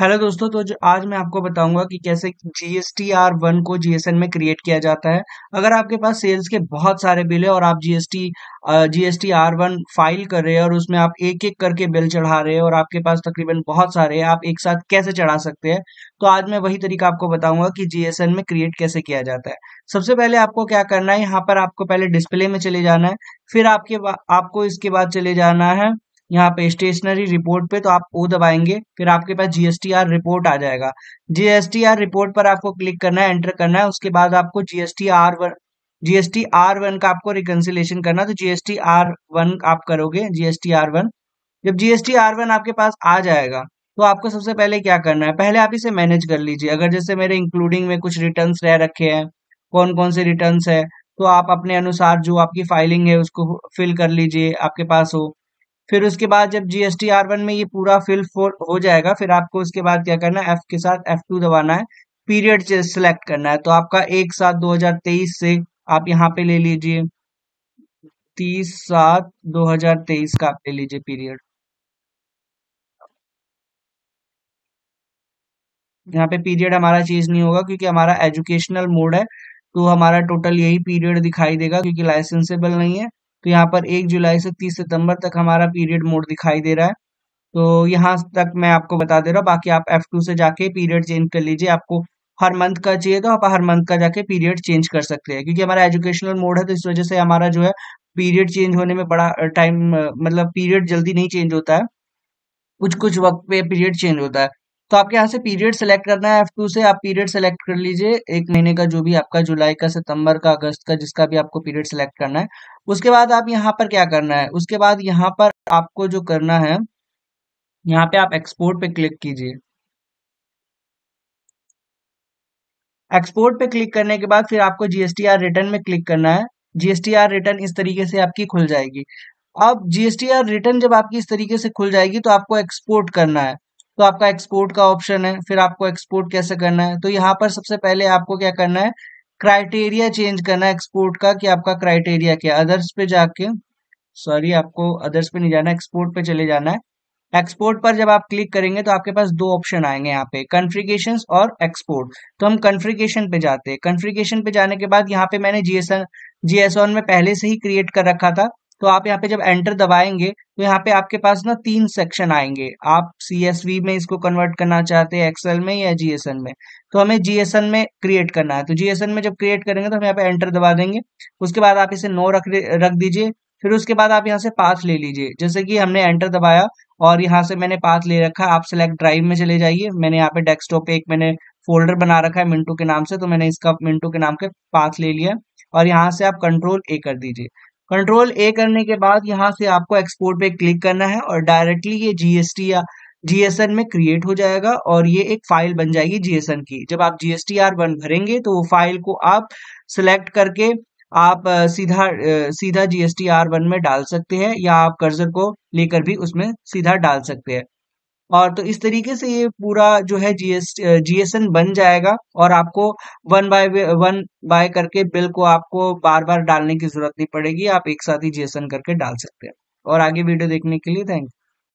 hello दोस्तों तो आज मैं आपको बताऊंगा कि कैसे जीएसटी आर वन को जीएसएन में क्रिएट किया जाता है अगर आपके पास सेल्स के बहुत सारे बिल है और आप GST GST R one file कर रहे हैं और उसमें आप एक एक करके बिल चढ़ा रहे हैं और आपके पास तकरीबन बहुत सारे हैं आप एक साथ कैसे चढ़ा सकते हैं तो आज मैं वही तरीका आपको बताऊंगा कि जीएसएन में क्रिएट कैसे किया जाता है सबसे पहले आपको क्या करना है यहाँ पर आपको पहले डिस्प्ले में चले जाना है फिर आपके आपको इसके बाद चले जाना है यहाँ पे स्टेशनरी रिपोर्ट पे तो आप ओ दबाएंगे फिर आपके पास जीएसटीआर रिपोर्ट आ जाएगा जीएसटीआर रिपोर्ट पर आपको क्लिक करना है एंटर करना है उसके बाद आपको GST R one GST R one का आपको रिकन्सिलेशन करना है तो जीएसटी आर वन आप करोगे जीएसटी आर वन जब जीएसटी आर वन आपके पास आ जाएगा तो आपको सबसे पहले क्या करना है पहले आप इसे मैनेज कर लीजिए अगर जैसे मेरे इंक्लूडिंग में कुछ रिटर्न रह रखे हैं कौन कौन से रिटर्न है तो आप अपने अनुसार जो आपकी फाइलिंग है उसको फिल कर लीजिए आपके पास हो फिर उसके बाद जब जी एस आर वन में ये पूरा फिल हो जाएगा फिर आपको उसके बाद क्या करना है एफ के साथ एफ टू दबाना है पीरियड सेलेक्ट करना है तो आपका एक सात दो हजार तेईस से आप यहाँ पे ले लीजिए तीस सात दो हजार तेईस का आप ले लीजिए पीरियड यहाँ पे पीरियड हमारा चीज नहीं होगा क्योंकि हमारा एजुकेशनल मोड है तो हमारा टोटल यही पीरियड दिखाई देगा क्योंकि लाइसेंसेबल नहीं है तो यहाँ पर एक जुलाई से तीस सितंबर तक हमारा पीरियड मोड दिखाई दे रहा है तो यहाँ तक मैं आपको बता दे रहा हूँ बाकी आप एफ टू से जाके पीरियड चेंज कर लीजिए आपको हर मंथ का चाहिए तो आप हर मंथ का जाके पीरियड चेंज कर सकते हैं क्योंकि हमारा एजुकेशनल मोड है तो इस वजह से हमारा जो है पीरियड चेंज होने में बड़ा टाइम मतलब पीरियड जल्दी नहीं चेंज होता है कुछ कुछ वक्त पे पीरियड चेंज होता है तो आपके यहाँ से पीरियड सेलेक्ट करना है एफ टू से आप पीरियड सेलेक्ट कर लीजिए एक महीने का जो भी आपका जुलाई का सितंबर का अगस्त का जिसका भी आपको पीरियड सेलेक्ट करना है उसके बाद आप यहाँ पर क्या करना है उसके बाद यहाँ पर आपको जो करना है यहाँ पे आप एक्सपोर्ट पे क्लिक कीजिए एक्सपोर्ट पे क्लिक करने के बाद फिर आपको जीएसटीआर रिटर्न में क्लिक करना है जीएसटीआर रिटर्न इस तरीके से आपकी खुल जाएगी अब जीएसटीआर रिटर्न जब आपकी इस तरीके से खुल जाएगी तो आपको एक्सपोर्ट करना है तो आपका एक्सपोर्ट का ऑप्शन है फिर आपको एक्सपोर्ट कैसे करना है तो यहाँ पर सबसे पहले आपको क्या करना है क्राइटेरिया चेंज करना है एक्सपोर्ट का कि आपका क्राइटेरिया क्या अदर्स पे जाके सॉरी आपको अदर्स पे नहीं जाना एक्सपोर्ट पे चले जाना है एक्सपोर्ट पर जब आप क्लिक करेंगे तो आपके पास दो ऑप्शन आएंगे यहाँ पे कन्फ्रिकेशन और एक्सपोर्ट तो हम कन्फ्रिकेशन पे जाते हैं कन्फ्रिकेशन पे जाने के बाद यहाँ पे मैंने जीएसएन जीएसओन में पहले से ही क्रिएट कर रखा था तो आप यहाँ पे जब एंटर दबाएंगे तो यहाँ पे आपके पास ना तीन सेक्शन आएंगे आप सी में इसको कन्वर्ट करना चाहते हैं एक्सेल में या जीएसएन में तो हमें जीएसएन में क्रिएट करना है तो जीएसएन में जब क्रिएट करेंगे तो हम यहाँ पे एंटर दबा देंगे उसके बाद आप इसे नो रख रख दीजिए फिर उसके बाद आप यहाँ से पाथ ले लीजिए जैसे कि हमने एंटर दबाया और यहाँ से मैंने पाथ ले रखा आप सेलेक्ट ड्राइव में चले जाइए मैंने यहाँ पे डेस्कटॉप पे एक मैंने फोल्डर बना रखा है मिंटू के नाम से तो मैंने इसका मिंटू के नाम के पाथ ले लिया और यहाँ से आप कंट्रोल ए कर दीजिए कंट्रोल ए करने के बाद यहाँ से आपको एक्सपोर्ट पे क्लिक करना है और डायरेक्टली ये जीएसटी या जीएसएन में क्रिएट हो जाएगा और ये एक फाइल बन जाएगी जीएसएन की जब आप जीएसटी आर वन भरेंगे तो वो फाइल को आप सिलेक्ट करके आप सीधा सीधा जीएसटी आर वन में डाल सकते हैं या आप कर्जर को लेकर भी उसमें सीधा डाल सकते हैं और तो इस तरीके से ये पूरा जो है जीएस जीएसएन बन जाएगा और आपको वन बाय वन बाय करके बिल को आपको बार बार डालने की जरूरत नहीं पड़ेगी आप एक साथ ही जीएसएन करके डाल सकते हैं और आगे वीडियो देखने के लिए थैंक